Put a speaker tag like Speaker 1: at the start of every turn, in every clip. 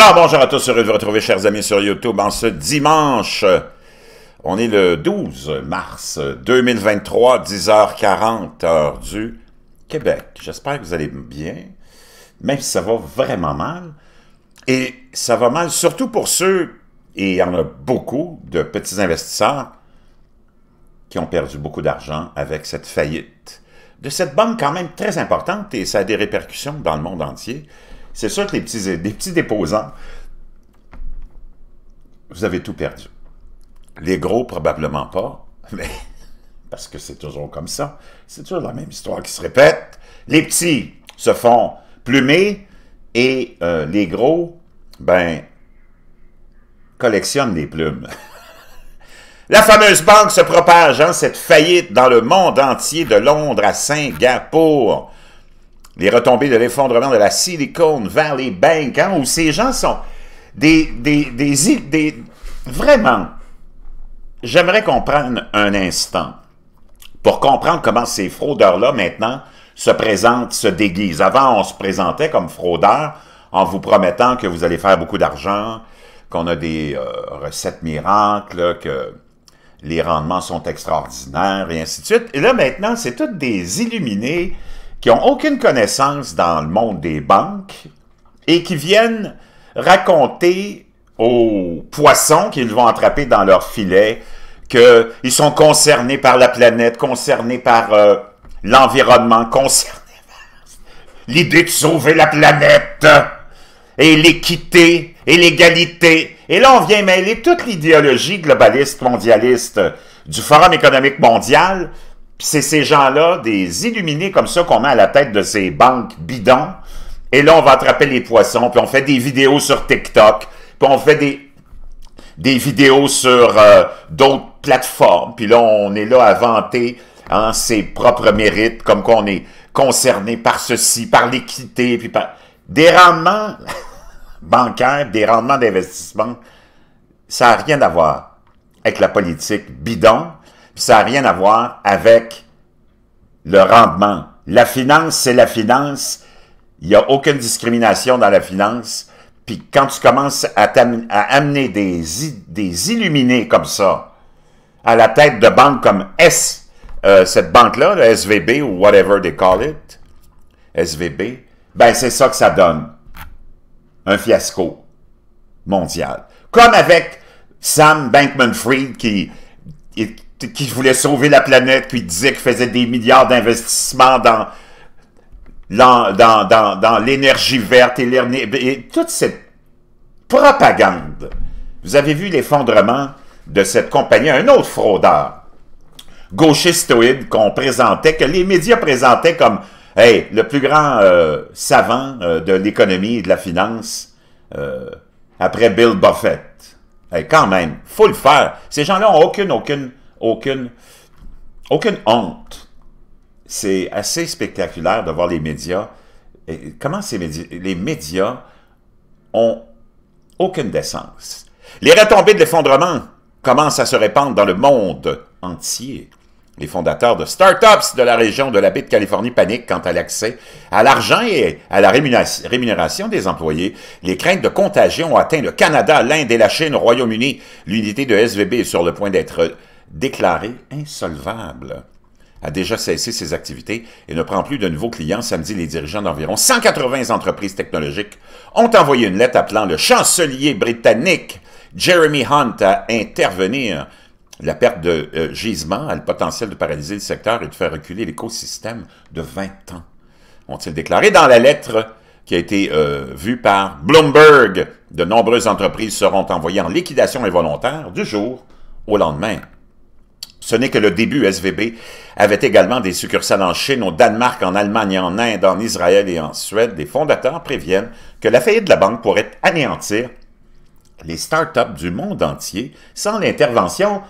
Speaker 1: Alors bonjour à tous, heureux de vous retrouver chers amis sur YouTube en ce dimanche. On est le 12 mars 2023, 10h40, heure du Québec. J'espère que vous allez bien, même si ça va vraiment mal. Et ça va mal surtout pour ceux, et il y en a beaucoup de petits investisseurs qui ont perdu beaucoup d'argent avec cette faillite de cette banque quand même très importante et ça a des répercussions dans le monde entier. C'est sûr que les petits, petits déposants, vous avez tout perdu. Les gros, probablement pas, mais parce que c'est toujours comme ça. C'est toujours la même histoire qui se répète. Les petits se font plumer et euh, les gros, ben, collectionnent les plumes. la fameuse banque se propage, hein, cette faillite dans le monde entier, de Londres à Singapour les retombées de l'effondrement de la Silicon Valley Bank, hein, où ces gens sont des... des, vraiment, j'aimerais qu'on prenne un instant pour comprendre comment ces fraudeurs-là, maintenant, se présentent, se déguisent. Avant, on se présentait comme fraudeurs en vous promettant que vous allez faire beaucoup d'argent, qu'on a des euh, recettes miracles, que les rendements sont extraordinaires, et ainsi de suite. Et là, maintenant, c'est tous des illuminés, qui n'ont aucune connaissance dans le monde des banques et qui viennent raconter aux poissons qu'ils vont attraper dans leur filet qu'ils sont concernés par la planète, concernés par euh, l'environnement, concernés par l'idée de sauver la planète et l'équité et l'égalité. Et là, on vient mêler toute l'idéologie globaliste, mondialiste du Forum économique mondial c'est ces gens-là, des illuminés comme ça qu'on met à la tête de ces banques bidons. Et là, on va attraper les poissons, puis on fait des vidéos sur TikTok, puis on fait des, des vidéos sur euh, d'autres plateformes. Puis là, on est là à vanter hein, ses propres mérites, comme qu'on est concerné par ceci, par l'équité, puis par... Des rendements bancaires, des rendements d'investissement, ça n'a rien à voir avec la politique bidon ça n'a rien à voir avec le rendement. La finance, c'est la finance. Il n'y a aucune discrimination dans la finance. Puis quand tu commences à, amener des, illuminés comme ça à la tête de banques comme S, euh, cette banque-là, le SVB ou whatever they call it, SVB, ben c'est ça que ça donne. Un fiasco mondial. Comme avec Sam Bankman-Fried qui qui voulait sauver la planète, puis disait qu'il faisait des milliards d'investissements dans dans, dans, l'énergie verte et, et, toute cette propagande. Vous avez vu l'effondrement de cette compagnie, un autre fraudeur, gauchistoïde, qu'on présentait, que les médias présentaient comme hey, le plus grand euh, savant euh, de l'économie et de la finance euh, après Bill Buffett. Hey, quand même, faut le faire. Ces gens-là n'ont aucune, aucune aucune, aucune honte. C'est assez spectaculaire de voir les médias. Et comment ces médias, les médias ont aucune décence. Les retombées de l'effondrement commencent à se répandre dans le monde entier. Les fondateurs de startups de la région de la baie de Californie paniquent quant à l'accès à l'argent et à la rémunération des employés. Les craintes de contagion ont atteint le Canada, l'Inde et la Chine le Royaume-Uni. L'unité de SVB est sur le point d'être déclaré insolvable, a déjà cessé ses activités et ne prend plus de nouveaux clients. Samedi, les dirigeants d'environ 180 entreprises technologiques ont envoyé une lettre appelant le chancelier britannique Jeremy Hunt à intervenir. La perte de euh, gisement a le potentiel de paralyser le secteur et de faire reculer l'écosystème de 20 ans, ont-ils déclaré dans la lettre qui a été euh, vue par Bloomberg. De nombreuses entreprises seront envoyées en liquidation involontaire du jour au lendemain. Ce n'est que le début. SVB avait également des succursales en Chine, au Danemark, en Allemagne, en Inde, en Israël et en Suède. Des fondateurs préviennent que la faillite de la banque pourrait anéantir les startups du monde entier sans l'intervention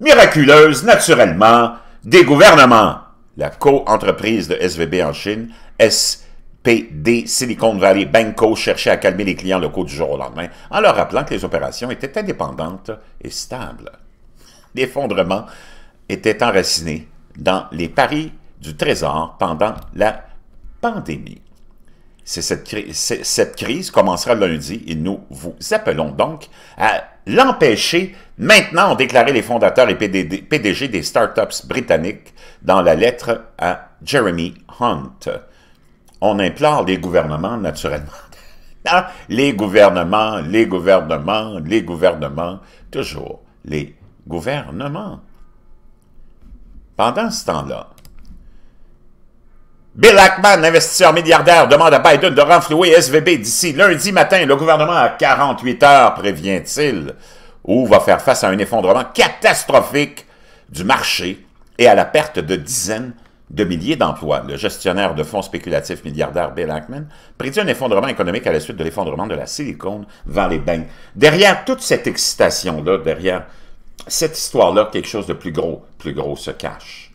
Speaker 1: miraculeuse, naturellement, des gouvernements. La co-entreprise de SVB en Chine, SPD Silicon Valley Banco, cherchait à calmer les clients locaux du jour au lendemain en leur rappelant que les opérations étaient indépendantes et stables. L'effondrement était enraciné dans les paris du Trésor pendant la pandémie. Cette, cette crise commencera lundi et nous vous appelons donc à l'empêcher maintenant, ont déclaré les fondateurs et PDG des startups britanniques dans la lettre à Jeremy Hunt. On implore les gouvernements, naturellement. Hein? les gouvernements, les gouvernements, les gouvernements, toujours les gouvernements pendant ce temps-là, Bill Ackman, investisseur milliardaire, demande à Biden de renflouer SVB d'ici lundi matin. Le gouvernement à 48 heures, prévient-il, ou va faire face à un effondrement catastrophique du marché et à la perte de dizaines de milliers d'emplois. Le gestionnaire de fonds spéculatifs milliardaire Bill Ackman prédit un effondrement économique à la suite de l'effondrement de la Silicon Valley Bank. Derrière toute cette excitation-là, derrière cette histoire-là, quelque chose de plus gros, plus gros se cache.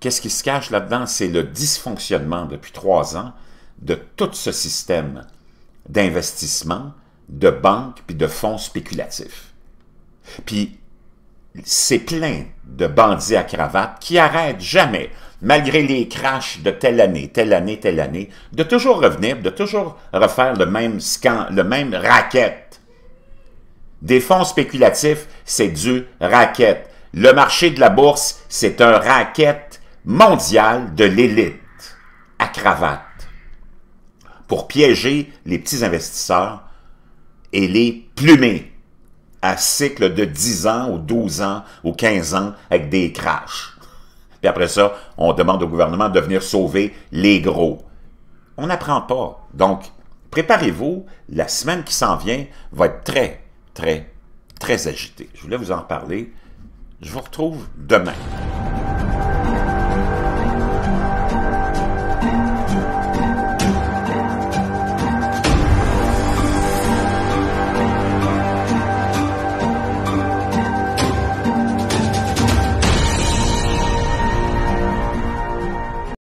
Speaker 1: Qu'est-ce qui se cache là-dedans? C'est le dysfonctionnement depuis trois ans de tout ce système d'investissement, de banques, puis de fonds spéculatifs. Puis c'est plein de bandits à cravate qui arrêtent jamais, malgré les crashs de telle année, telle année, telle année, de toujours revenir, de toujours refaire le même scan, le même racket des fonds spéculatifs, c'est du racket. Le marché de la bourse, c'est un racket mondial de l'élite à cravate pour piéger les petits investisseurs et les plumer à cycle de 10 ans ou 12 ans ou 15 ans avec des crashs. Puis après ça, on demande au gouvernement de venir sauver les gros. On n'apprend pas. Donc, préparez-vous, la semaine qui s'en vient va être très, très, très agité. Je voulais vous en parler. Je vous retrouve demain.